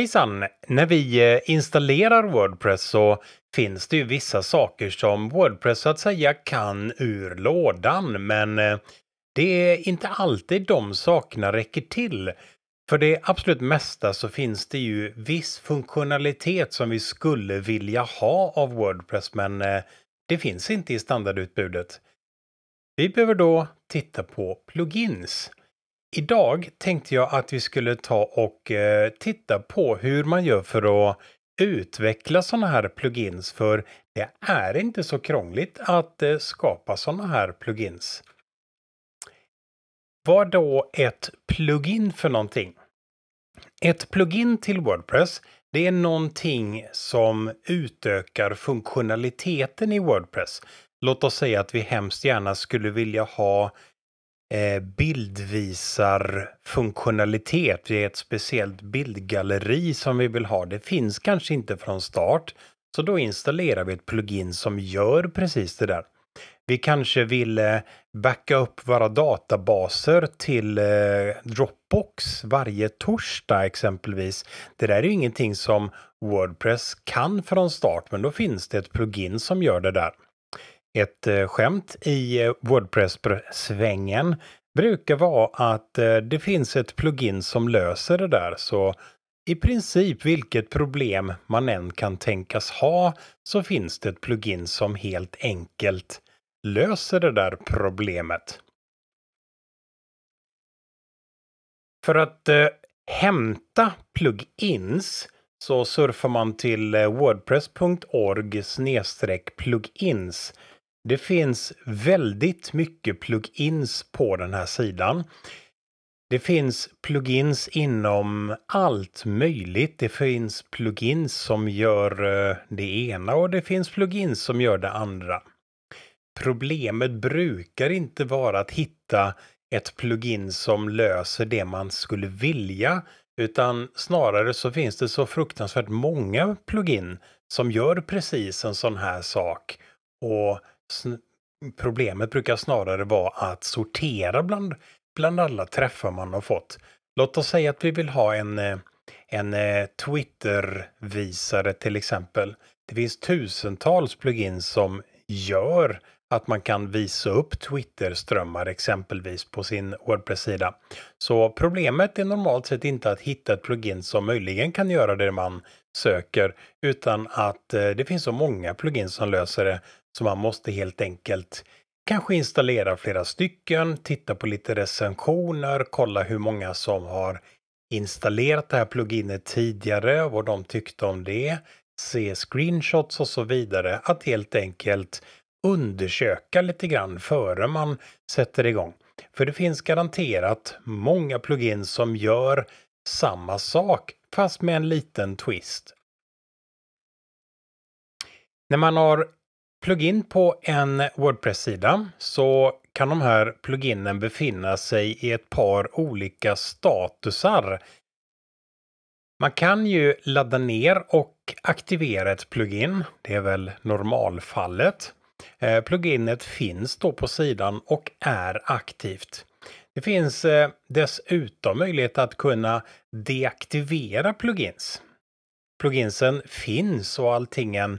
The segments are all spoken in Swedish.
Hejsan! När vi eh, installerar Wordpress så finns det ju vissa saker som Wordpress så att säga kan ur lådan, men eh, det är inte alltid de sakerna räcker till. För det absolut mesta så finns det ju viss funktionalitet som vi skulle vilja ha av Wordpress, men eh, det finns inte i standardutbudet. Vi behöver då titta på plugins. Idag tänkte jag att vi skulle ta och eh, titta på hur man gör för att utveckla sådana här plugins för det är inte så krångligt att eh, skapa sådana här plugins. Vad då ett plugin för någonting? Ett plugin till Wordpress det är någonting som utökar funktionaliteten i Wordpress. Låt oss säga att vi hemskt gärna skulle vilja ha Eh, bildvisar funktionalitet. Det är ett speciellt bildgalleri som vi vill ha. Det finns kanske inte från start. Så då installerar vi ett plugin som gör precis det där. Vi kanske vill eh, backa upp våra databaser till eh, Dropbox varje torsdag exempelvis. Det där är ju ingenting som Wordpress kan från start, men då finns det ett plugin som gör det där. Ett eh, skämt i eh, Wordpress-svängen brukar vara att eh, det finns ett plugin som löser det där. Så i princip vilket problem man än kan tänkas ha så finns det ett plugin som helt enkelt löser det där problemet. För att eh, hämta plugins så surfar man till wordpress.org plugins det finns väldigt mycket plugins på den här sidan. Det finns plugins inom allt möjligt. Det finns plugins som gör eh, det ena och det finns plugins som gör det andra. Problemet brukar inte vara att hitta ett plugin som löser det man skulle vilja utan snarare så finns det så fruktansvärt många plugin som gör precis en sån här sak och Problemet brukar snarare vara att sortera bland, bland alla träffar man har fått. Låt oss säga att vi vill ha en, eh, en eh, Twitter-visare till exempel. Det finns tusentals plugins som gör att man kan visa upp Twitter-strömmar exempelvis på sin Wordpress-sida. Så problemet är normalt sett inte att hitta ett plugin som möjligen kan göra det man söker utan att eh, det finns så många plugins som löser det så man måste helt enkelt kanske installera flera stycken, titta på lite recensioner, kolla hur många som har installerat det här pluginet tidigare, vad de tyckte om det, se screenshots och så vidare. Att helt enkelt undersöka lite grann före man sätter igång. För det finns garanterat många plugins som gör samma sak fast med en liten twist. När man har plugin på en Wordpress-sida så kan de här pluginen befinna sig i ett par olika statusar. Man kan ju ladda ner och aktivera ett plugin. Det är väl normalfallet. Eh, pluginet finns då på sidan och är aktivt. Det finns eh, dessutom möjlighet att kunna deaktivera plugins. Pluginsen finns och alltingen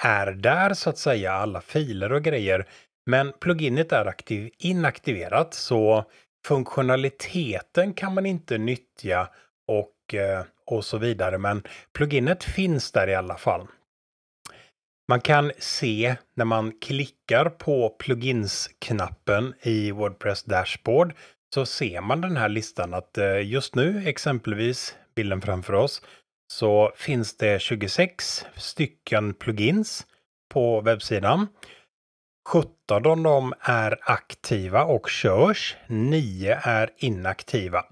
är där så att säga, alla filer och grejer. Men pluginet är aktiv, inaktiverat så funktionaliteten kan man inte nyttja och, eh, och så vidare. Men pluginet finns där i alla fall. Man kan se när man klickar på plugins-knappen i Wordpress Dashboard så ser man den här listan att eh, just nu, exempelvis bilden framför oss, så finns det 26 stycken plugins på webbsidan. 17 av dem är aktiva och körs. 9 är inaktiva.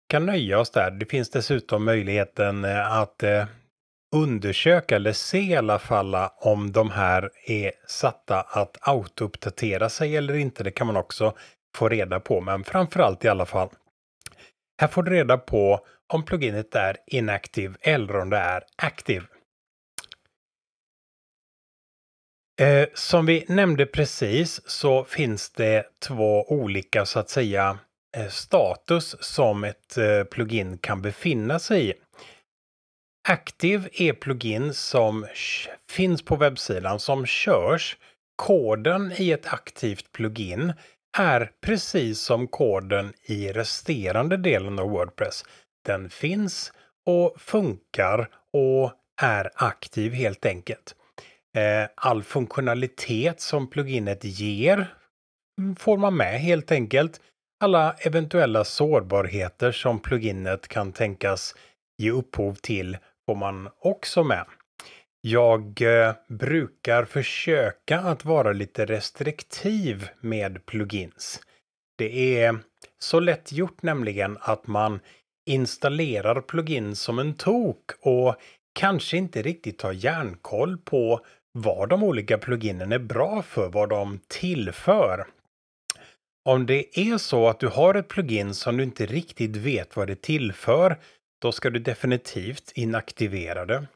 Vi kan nöja oss där. Det finns dessutom möjligheten eh, att eh, undersöka eller se i alla fall eh, om de här är satta att autouppdatera sig eller inte. Det kan man också få reda på, men framförallt i alla fall här får du reda på om pluginet är inaktiv eller om det är aktiv. Eh, som vi nämnde precis så finns det två olika så att säga eh, status som ett eh, plugin kan befinna sig i. Aktiv är plugin som finns på webbsidan som körs. Koden i ett aktivt plugin är precis som koden i resterande delen av Wordpress. Den finns och funkar och är aktiv helt enkelt. Eh, all funktionalitet som pluginet ger får man med helt enkelt. Alla eventuella sårbarheter som pluginet kan tänkas ge upphov till får man också med. Jag eh, brukar försöka att vara lite restriktiv med plugins. Det är så lätt gjort nämligen att man installerar plugins som en tok och kanske inte riktigt har järnkoll på vad de olika pluginen är bra för, vad de tillför. Om det är så att du har ett plugin som du inte riktigt vet vad det tillför, då ska du definitivt inaktivera det.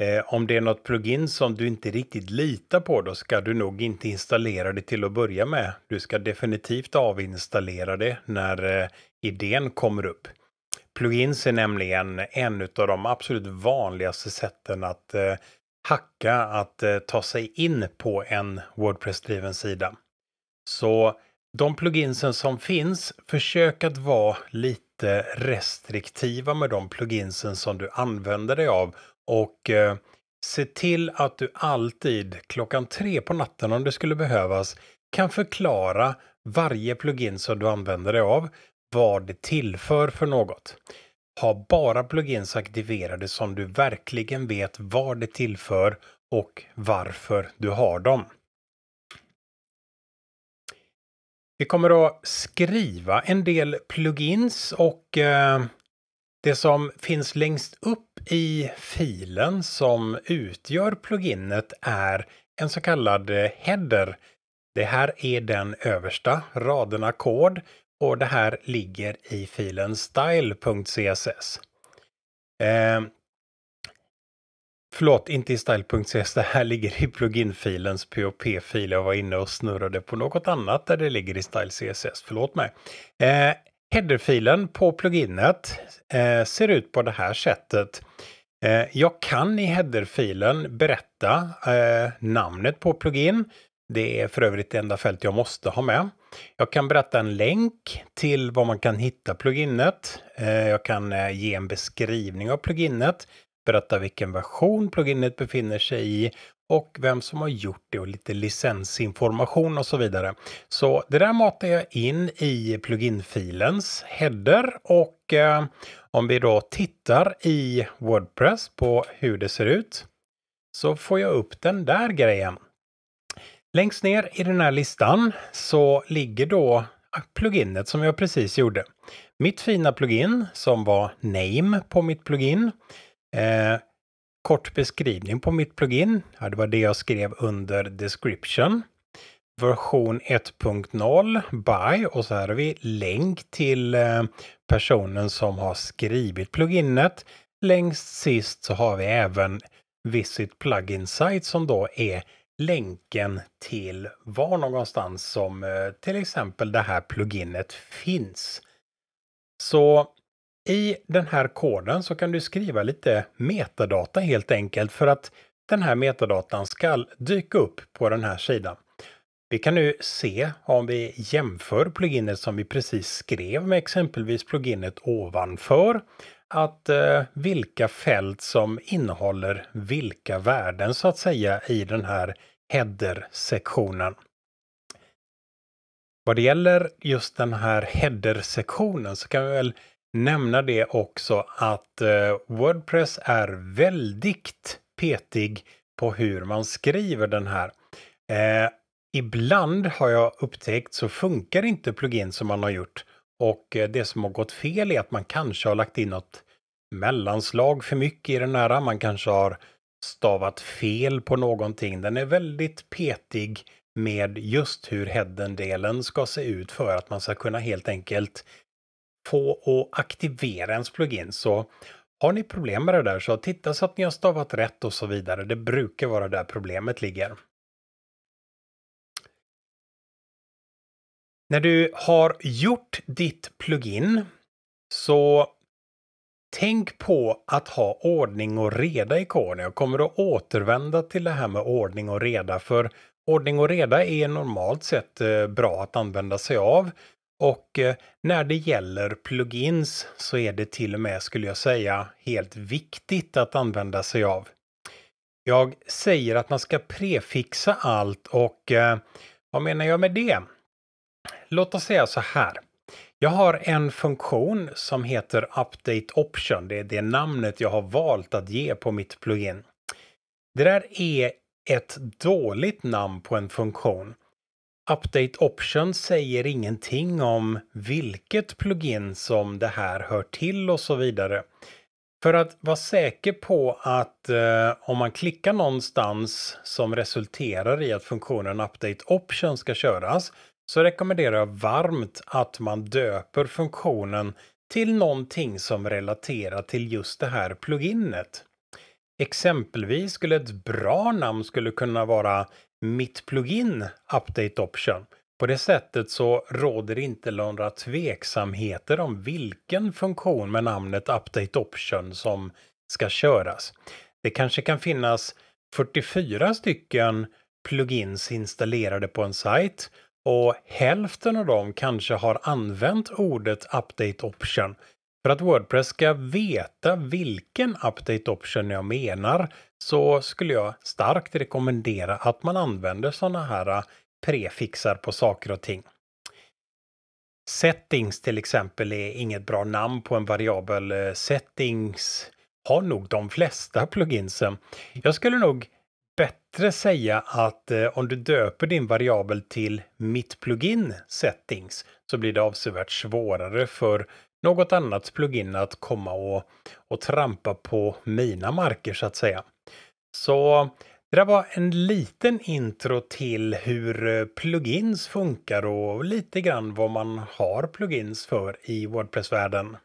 Eh, om det är något plugin som du inte riktigt litar på, då ska du nog inte installera det till att börja med. Du ska definitivt avinstallera det när eh, idén kommer upp. Plugins är nämligen en av de absolut vanligaste sätten att eh, hacka, att ta sig in på en Wordpress-driven sida. Så de pluginsen som finns, försök att vara lite restriktiva med de pluginsen som du använder dig av och eh, se till att du alltid klockan tre på natten om det skulle behövas kan förklara varje plugin som du använder dig av, vad det tillför för något. Ha bara plugins aktiverade som du verkligen vet vad det tillför och varför du har dem. Vi kommer att skriva en del plugins och eh, det som finns längst upp i filen som utgör pluginet är en så kallad header. Det här är den översta raderna kod och det här ligger i filen style.css. Eh, förlåt, inte i style.css, det här ligger i pluginfilens POP-fil. Jag var inne och snurrade på något annat där det ligger i style.css, förlåt mig. Eh, Headerfilen på pluginet eh, ser ut på det här sättet. Eh, jag kan i headerfilen berätta eh, namnet på plugin. Det är för övrigt det enda fält jag måste ha med. Jag kan berätta en länk till var man kan hitta pluginet. Jag kan ge en beskrivning av pluginet, berätta vilken version pluginet befinner sig i och vem som har gjort det och lite licensinformation och så vidare. Så det där matar jag in i pluginfilens header och eh, om vi då tittar i Wordpress på hur det ser ut så får jag upp den där grejen. Längst ner i den här listan så ligger då pluginet som jag precis gjorde. Mitt fina plugin som var name på mitt plugin. Eh, kort beskrivning på mitt plugin. Ja, det var det jag skrev under description. Version 1.0 by och så här har vi länk till eh, personen som har skrivit pluginet. Längst sist så har vi även Visit Plugin Site som då är länken till var någonstans som eh, till exempel det här pluginet finns. Så i den här koden så kan du skriva lite metadata helt enkelt för att den här metadatan ska dyka upp på den här sidan. Vi kan nu se om vi jämför pluginet som vi precis skrev med exempelvis pluginet ovanför att eh, vilka fält som innehåller vilka värden så att säga i den här header-sektionen. Vad det gäller just den här header-sektionen så kan vi väl nämna det också att eh, Wordpress är väldigt petig på hur man skriver den här. Eh, ibland har jag upptäckt så funkar inte plugin som man har gjort och eh, det som har gått fel är att man kanske har lagt in något mellanslag för mycket i den här. Man kanske har stavat fel på någonting. Den är väldigt petig med just hur headen-delen ska se ut för att man ska kunna helt enkelt på att aktivera ens plugin. Så har ni problem med det där så titta så att ni har stavat rätt och så vidare. Det brukar vara där problemet ligger. När du har gjort ditt plugin så tänk på att ha ordning och reda i koden. Jag kommer att återvända till det här med ordning och reda för ordning och reda är normalt sett eh, bra att använda sig av. Och eh, när det gäller plugins så är det till och med, skulle jag säga, helt viktigt att använda sig av. Jag säger att man ska prefixa allt och eh, vad menar jag med det? Låt oss säga så här. Jag har en funktion som heter Update Option. Det är det namnet jag har valt att ge på mitt plugin. Det där är ett dåligt namn på en funktion. Update Options säger ingenting om vilket plugin som det här hör till och så vidare. För att vara säker på att eh, om man klickar någonstans som resulterar i att funktionen Update Option ska köras så rekommenderar jag varmt att man döper funktionen till någonting som relaterar till just det här pluginet. Exempelvis skulle ett bra namn skulle kunna vara Mitt plugin Update Option. På det sättet så råder det inte några tveksamheter om vilken funktion med namnet Update Option som ska köras. Det kanske kan finnas 44 stycken plugins installerade på en sajt och hälften av dem kanske har använt ordet Update Option för att Wordpress ska veta vilken update option jag menar så skulle jag starkt rekommendera att man använder sådana här äh, prefixar på saker och ting. Settings till exempel är inget bra namn på en variabel. Settings har nog de flesta pluginsen. Jag skulle nog bättre säga att äh, om du döper din variabel till mitt plugin settings så blir det avsevärt svårare för något annat plugin att komma och, och trampa på mina marker så att säga. Så det där var en liten intro till hur eh, plugins funkar och lite grann vad man har plugins för i Wordpress-världen.